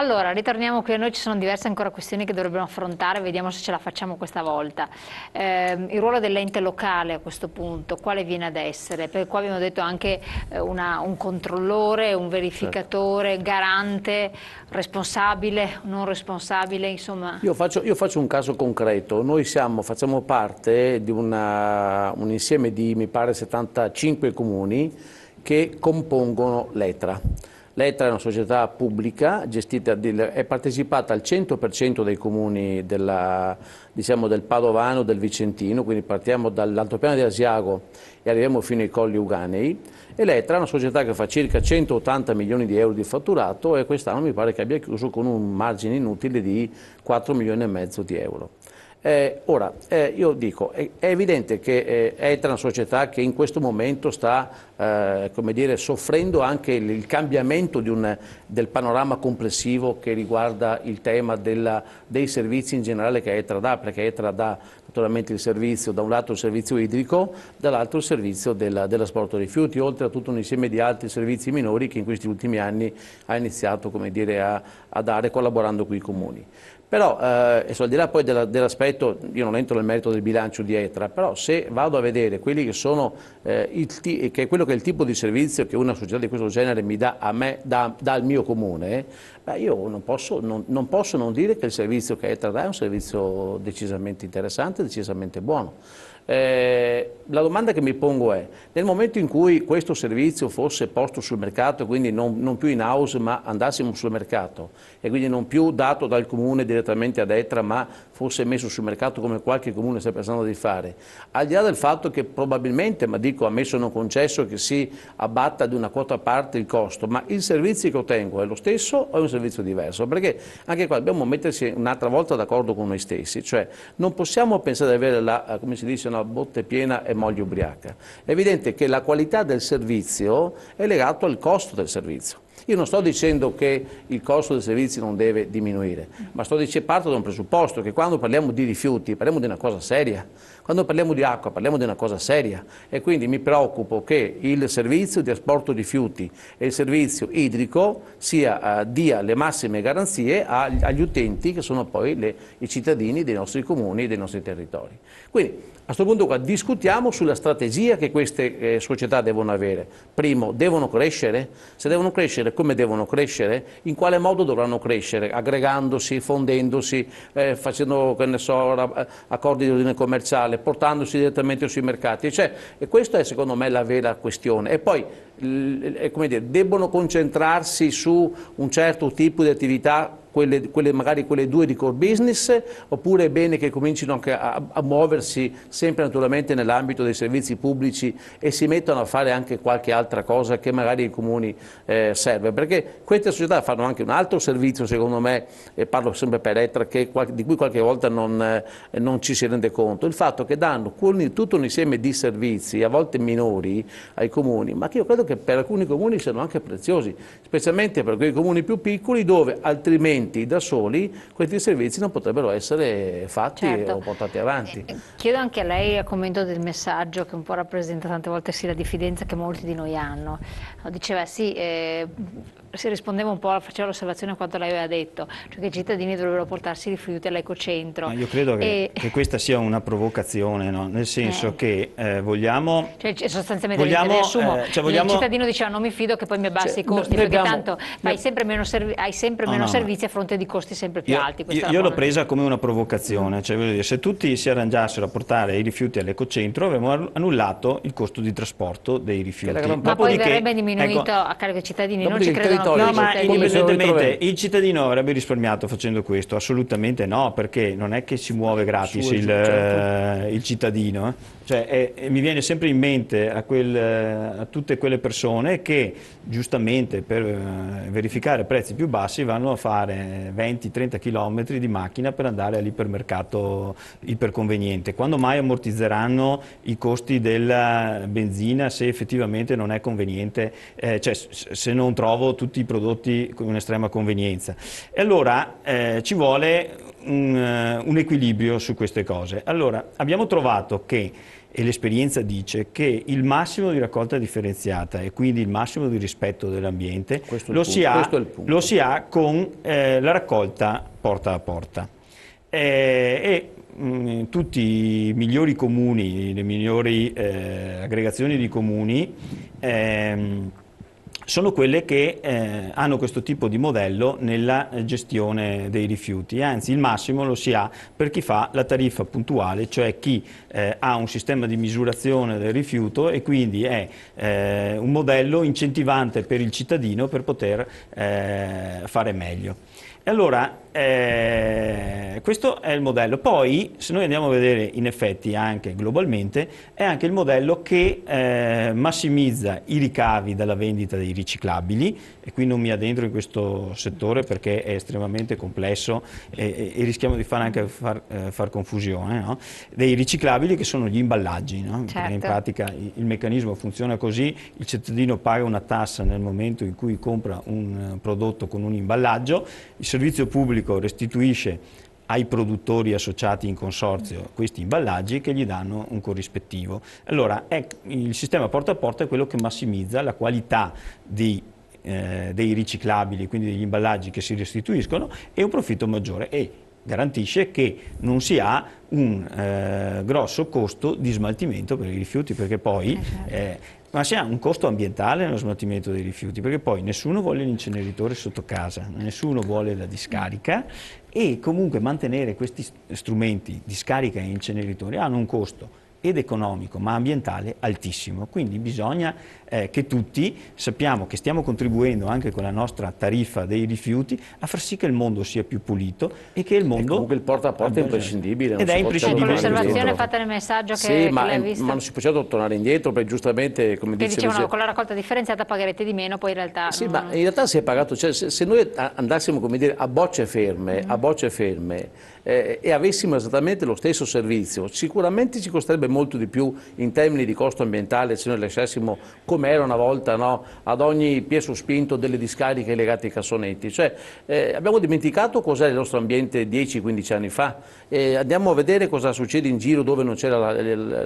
Allora, ritorniamo qui a noi, ci sono diverse ancora questioni che dovremmo affrontare, vediamo se ce la facciamo questa volta. Eh, il ruolo dell'ente locale a questo punto, quale viene ad essere? Perché qua abbiamo detto anche eh, una, un controllore, un verificatore, certo. garante, responsabile, non responsabile, insomma... Io faccio, io faccio un caso concreto, noi siamo, facciamo parte di una, un insieme di mi pare 75 comuni che compongono l'ETRA. L'ETRA è una società pubblica gestita, è partecipata al 100% dei comuni della, diciamo, del Padovano, del Vicentino, quindi partiamo dall'altopiano di Asiago e arriviamo fino ai Colli Uganei. E l'ETRA è una società che fa circa 180 milioni di euro di fatturato e quest'anno mi pare che abbia chiuso con un margine inutile di 4 milioni e mezzo di euro. Eh, ora, eh, io dico, è, è evidente che eh, è una società che in questo momento sta eh, dire, soffrendo anche il, il cambiamento un, del panorama complessivo che riguarda il tema della, dei servizi in generale che Etra dà, perché Etra dà naturalmente il servizio, da un lato il servizio idrico, dall'altro il servizio della, dell'asporto rifiuti, oltre a tutto un insieme di altri servizi minori che in questi ultimi anni ha iniziato dire, a, a dare collaborando con i comuni. Però, eh, e al di là poi dell'aspetto, io non entro nel merito del bilancio di ETRA, però se vado a vedere che sono, eh, il, che è quello che è il tipo di servizio che una società di questo genere mi dà a me, dà, dà al mio comune, beh, io non posso non, non posso non dire che il servizio che ETRA dà è un servizio decisamente interessante, decisamente buono. Eh, la domanda che mi pongo è, nel momento in cui questo servizio fosse posto sul mercato, quindi non, non più in house ma andassimo sul mercato e quindi non più dato dal comune direttamente ad Etra ma fosse messo sul mercato come qualche comune sta pensando di fare, al di là del fatto che probabilmente, ma dico ammesso non concesso, che si abbatta di una quota a parte il costo, ma il servizio che ottengo è lo stesso o è un servizio diverso? Perché anche qua dobbiamo mettersi un'altra volta d'accordo con noi stessi, cioè non possiamo pensare di avere la, eh, come si dice, una a botte piena e moglie ubriaca. È evidente che la qualità del servizio è legata al costo del servizio. Io non sto dicendo che il costo dei servizi non deve diminuire, ma sto dicendo, parto da un presupposto che quando parliamo di rifiuti parliamo di una cosa seria, quando parliamo di acqua parliamo di una cosa seria e quindi mi preoccupo che il servizio di asporto rifiuti e il servizio idrico sia, eh, dia le massime garanzie agli, agli utenti che sono poi le, i cittadini dei nostri comuni e dei nostri territori. Quindi a questo punto qua discutiamo sulla strategia che queste eh, società devono avere. Primo, devono crescere? Se devono crescere, come devono crescere? In quale modo dovranno crescere? Aggregandosi, fondendosi, eh, facendo so, eh, accordi di ordine commerciale, portandosi direttamente sui mercati. Cioè, e questa è secondo me la vera questione. E poi come dire, debbono concentrarsi su un certo tipo di attività quelle, quelle, magari quelle due di core business, oppure è bene che comincino anche a, a muoversi sempre naturalmente nell'ambito dei servizi pubblici e si mettano a fare anche qualche altra cosa che magari ai comuni eh, serve, perché queste società fanno anche un altro servizio secondo me, e parlo sempre per Etra, che, di cui qualche volta non, eh, non, ci si rende conto, il fatto che danno tutto un insieme di servizi, a volte minori, ai comuni, ma che io credo che per alcuni comuni siano anche preziosi, specialmente per quei comuni più piccoli dove altrimenti sufficienti da soli, questi servizi non potrebbero essere fatti certo. o portati avanti. Eh, eh, chiedo anche a lei a commento del messaggio che un po' rappresenta tante volte sì la diffidenza che molti di noi hanno. Diceva sì, eh, si rispondeva un po', faceva l'osservazione a quanto lei aveva detto, cioè che i cittadini dovrebbero portarsi i rifiuti all'ecocentro. Io credo che, e... che, questa sia una provocazione, no? nel senso eh. che eh, vogliamo... Cioè, cioè sostanzialmente vogliamo, riassumo, eh, cioè vogliamo... il cittadino diceva non mi fido che poi mi abbassi cioè, i costi, perché abbiamo... tanto fai sempre meno, hai sempre meno oh, no. servizi a fronte di costi sempre più io, alti. Io, io l'ho presa come una provocazione, cioè, dire, se tutti si arrangiassero a portare i rifiuti all'ecocentro avremmo annullato il costo di trasporto dei rifiuti. Ma Dopodiché, poi verrebbe diminuito ecco, a carico dei cittadini, non ci credono più no, ma indipendentemente il cittadino avrebbe risparmiato facendo questo? Assolutamente no, perché non è che si muove gratis il, certo. il cittadino. Eh. Cioè, è, è, mi viene sempre in mente a, quel, a, tutte quelle persone che giustamente per uh, verificare prezzi più bassi vanno a fare 20-30 km di macchina per andare all'ipermercato iperconveniente. Quando mai ammortizzeranno i costi della benzina se effettivamente non è conveniente, eh, cioè se non trovo tutti i prodotti con estrema convenienza? E allora eh, ci vuole un, eh, un, equilibrio su queste cose. Allora, abbiamo trovato che e l'esperienza dice che il massimo di raccolta differenziata e quindi il massimo di rispetto dell'ambiente lo, lo, si ha, con eh, la raccolta porta a porta. Eh, e mh, mm, tutti i migliori comuni, le migliori eh, aggregazioni di comuni ehm, sono quelle che eh, hanno questo tipo di modello nella eh, gestione dei rifiuti. Anzi, il massimo lo si ha per chi fa la tariffa puntuale, cioè chi eh, ha un sistema di misurazione del rifiuto e quindi è eh, un modello incentivante per il cittadino per poter eh, fare meglio. E allora, eh, questo è il modello. Poi, se noi andiamo a vedere in effetti anche globalmente, è anche il modello che eh, massimizza i ricavi dalla vendita dei riciclabili, e qui non mi addentro in questo settore perché è estremamente complesso e, e, e rischiamo di fare anche far, eh, far confusione, no? dei riciclabili che sono gli imballaggi. No? Certo. In pratica il, il meccanismo funziona così, il cittadino paga una tassa nel momento in cui compra un eh, prodotto con un imballaggio, il servizio pubblico restituisce ai produttori associati in consorzio questi imballaggi che gli danno un corrispettivo. Allora è, il sistema porta a porta è quello che massimizza la qualità di, eh, dei riciclabili, quindi degli imballaggi che si restituiscono e un profitto maggiore e garantisce che non si ha un eh, grosso costo di smaltimento per i rifiuti perché poi eh, certo. eh ma si ha un costo ambientale nello smaltimento dei rifiuti, perché poi nessuno vuole l'inceneritore sotto casa, nessuno vuole la discarica e comunque mantenere questi strumenti, discarica e inceneritore, hanno un costo ed economico ma ambientale altissimo. Quindi bisogna eh, che tutti sappiamo che stiamo contribuendo anche con la nostra tariffa dei rifiuti a far sì che il mondo sia più pulito e che il mondo... E comunque il porta a porta è imprescindibile. Ed è imprescindibile. L'osservazione fatta nel messaggio che, sì, che ma, l'hai visto. ma non si può certo tornare indietro perché giustamente come dice dicevano con la raccolta differenziata pagherete di meno poi in realtà... Sì non... ma in realtà si è pagato, cioè, se, se, noi andassimo come dire, a bocce ferme, mm. a bocce ferme eh, e avessimo esattamente lo stesso servizio, sicuramente ci costerebbe molto di più in termini di costo ambientale se noi lasciassimo come era una volta no, ad ogni pie spinto delle discariche legate ai cassonetti. Cioè, eh, abbiamo dimenticato cos'era il nostro ambiente 10-15 anni fa. Eh, andiamo a vedere cosa succede in giro dove non c'era la, la,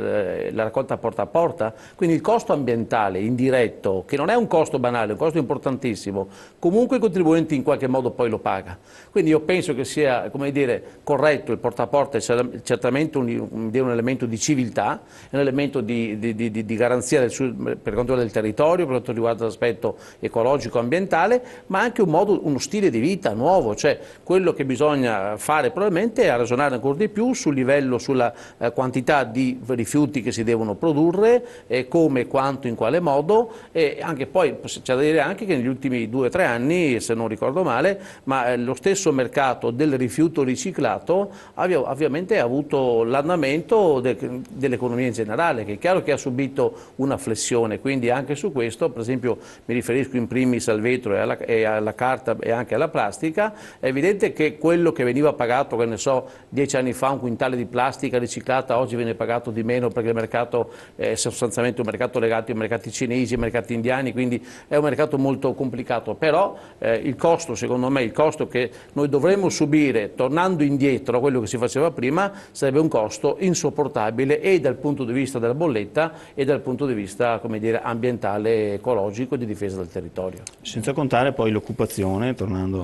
la raccolta porta a porta. Quindi il costo ambientale indiretto, che non è un costo banale, è un costo importantissimo, comunque il contribuente in qualche modo poi lo paga. Quindi io penso che sia, come dire, corretto, il porta a porta è certamente un, un, un elemento di civiltà, è un elemento di, di, di, di garanzia del, per quanto riguarda il territorio, per quanto riguarda l'aspetto ecologico e ambientale, ma anche un modo, uno stile di vita nuovo, cioè quello che bisogna fare probabilmente è ragionare ancora di più sul livello, sulla eh, quantità di rifiuti che si devono produrre, eh, come, quanto, in quale modo e anche poi c'è da dire anche che negli ultimi due o tre anni, se non ricordo male, ma eh, lo stesso mercato del rifiuto riciclato passato abbia ovviamente avuto l'andamento de, dell'economia in generale, che è chiaro che ha subito una flessione, quindi anche su questo, per esempio mi riferisco in primis al vetro e alla, e alla carta e anche alla plastica, è evidente che quello che veniva pagato, che ne so, dieci anni fa un quintale di plastica riciclata oggi viene pagato di meno perché il mercato è sostanzialmente un mercato legato ai mercati cinesi, ai mercati indiani, quindi è un mercato molto complicato, però eh, il costo, secondo me, il costo che noi dovremmo subire tornando indietro indietro a quello che si faceva prima sarebbe un costo insopportabile e dal punto di vista della bolletta e dal punto di vista dire, ambientale, ecologico e di difesa del territorio. Senza contare poi l'occupazione, tornando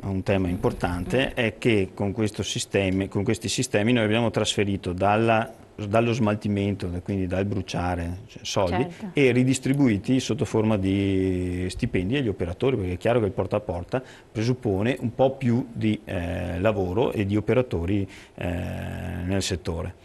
a un tema importante, è che con, sistema, con questi sistemi noi abbiamo trasferito dalla dallo smaltimento, quindi dal bruciare cioè soldi, certo. e ridistribuiti sotto forma di stipendi agli operatori, perché è chiaro che il porta a porta presuppone un po' più di eh, lavoro e di operatori eh, nel settore.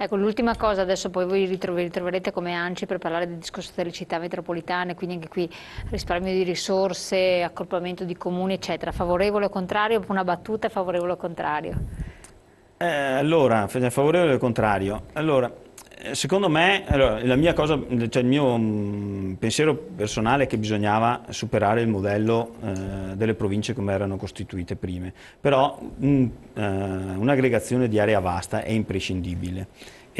Ecco, l'ultima cosa, adesso poi voi ritroverete, ritroverete come ANCI per parlare del discorso delle città metropolitane, quindi anche qui risparmio di risorse, accorpamento di comuni, eccetera. Favorevole o contrario? Una battuta favorevole o contrario? Eh, allora, favorevole o contrario? Allora, eh, secondo me, allora, la mia cosa, cioè il mio mm, pensiero personale è che bisognava superare il modello eh, delle province come erano costituite prima, però mm, eh, un'aggregazione di area vasta è imprescindibile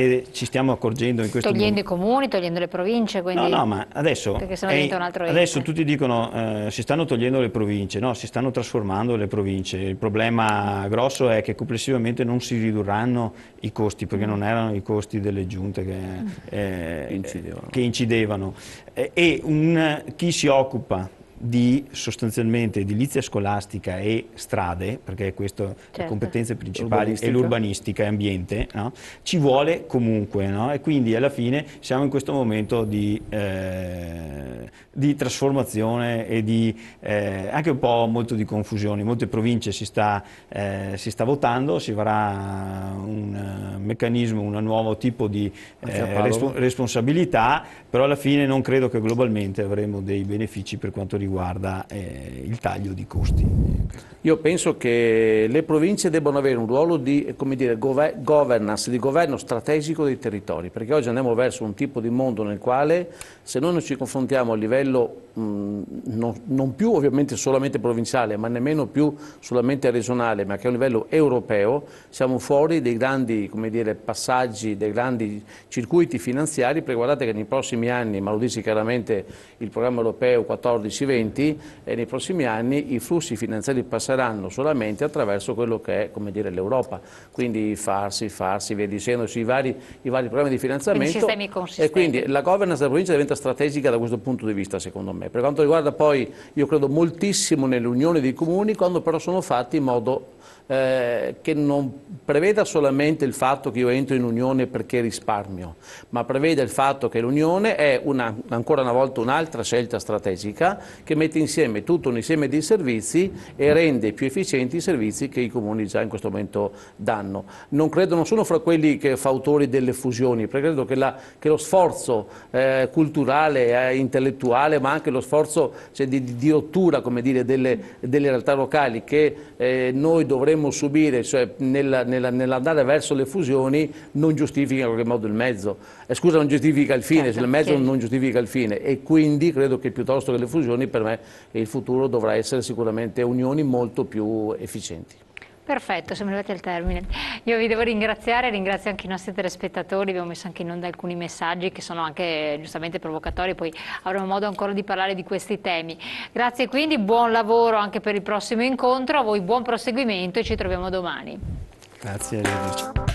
e ci stiamo accorgendo in questo togliendo momento. Togliendo i comuni, togliendo le province, quindi... No, no, ma adesso... Perché un altro Adesso tutti dicono eh, si stanno togliendo le province, no, si stanno trasformando le province. Il problema grosso è che complessivamente non si ridurranno i costi, perché non erano i costi delle giunte che, mm. eh, incidevano. Che incidevano. E, e un, chi si occupa di sostanzialmente edilizia scolastica e strade, perché queste sono certo. le competenze principali, e l'urbanistica e ambiente, no? ci vuole comunque no? e quindi alla fine siamo in questo momento di, eh, di trasformazione e di eh, anche un po' molto di confusione, in molte province si sta, eh, si sta votando, si varrà un eh, meccanismo, un nuovo tipo di eh, responsabilità, però alla fine non credo che globalmente avremo dei benefici per quanto riguarda riguarda eh, il taglio di costi. Io penso che le province debbano avere un ruolo di dire, governance, di governo strategico dei territori, perché oggi andiamo verso un tipo di mondo nel quale se noi non ci confrontiamo a livello Mm, non, non, più ovviamente solamente provinciale, ma nemmeno più solamente regionale, ma che a livello europeo siamo fuori dei grandi dire, passaggi, dei grandi circuiti finanziari, perché guardate che nei prossimi anni, ma lo dice chiaramente il programma europeo 14-20, nei prossimi anni i flussi finanziari passeranno solamente attraverso quello che è l'Europa, quindi farsi, farsi, via dicendo, sui vari, i vari programmi di finanziamento. Quindi e quindi la governance della provincia diventa strategica da questo punto di vista, secondo me. Per quanto riguarda poi, io credo moltissimo nell'unione dei comuni, quando però sono fatti in modo eh, che non preveda solamente il fatto che io entro in unione perché risparmio, ma preveda il fatto che l'unione è una, ancora una volta un'altra scelta strategica che mette insieme tutto un insieme di servizi e rende più efficienti i servizi che i comuni già in questo momento danno. Non, credo, non sono fra quelli che fautori delle fusioni, perché credo che, la, che lo sforzo eh, culturale, eh, intellettuale, ma anche lo sforzo cioè, di, di, ottura come dire, delle, delle realtà locali che eh, noi dobbiamo dovremmo subire, cioè nella, nella, nell'andare verso le fusioni, non giustifica in qualche modo il mezzo. Eh, scusa, non giustifica il fine, certo, il mezzo sì. non giustifica il fine. E quindi credo che piuttosto che le fusioni, per me il futuro dovrà essere sicuramente unioni molto più efficienti. Perfetto, siamo arrivati al termine. Io vi devo ringraziare, ringrazio anche i nostri telespettatori, abbiamo messo anche in onda alcuni messaggi che sono anche giustamente provocatori, poi avremo modo ancora di parlare di questi temi. Grazie quindi, buon lavoro anche per il prossimo incontro, a voi buon proseguimento e ci troviamo domani. Grazie, arrivederci.